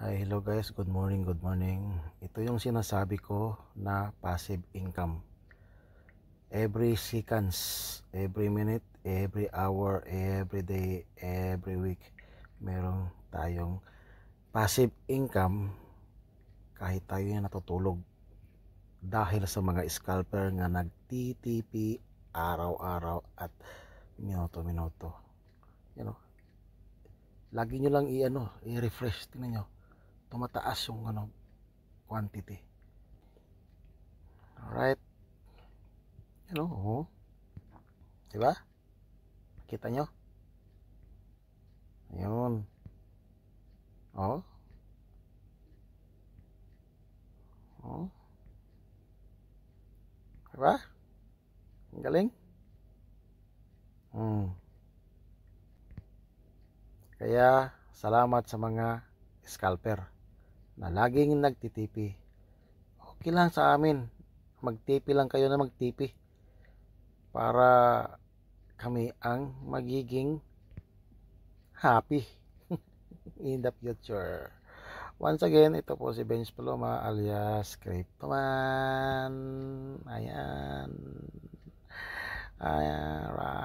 Hi, hello guys. Good morning, good morning. Ito yung sinasabi ko na passive income. Every seconds, every minute, every hour, every day, every week, merong tayong passive income kahit tayo yung natutulog dahil sa mga scalper nga nagtitipi araw-araw at minuto-minuto. You know, lagi nyo lang i-ano, i-refresh. Tingnan nyo tumataas yung ano, quantity. Alright. ano Oh. Diba? Kita nyo? Ayun. Oh. Oh. Diba? Ang galing. Hmm. Kaya, salamat sa mga scalper na laging nagtitipi. Okay lang sa amin. Magtipi lang kayo na magtipi. Para kami ang magiging happy in the future. Once again, ito po si Benj Paloma alias Cryptoman. Ayan. Ayan. Right.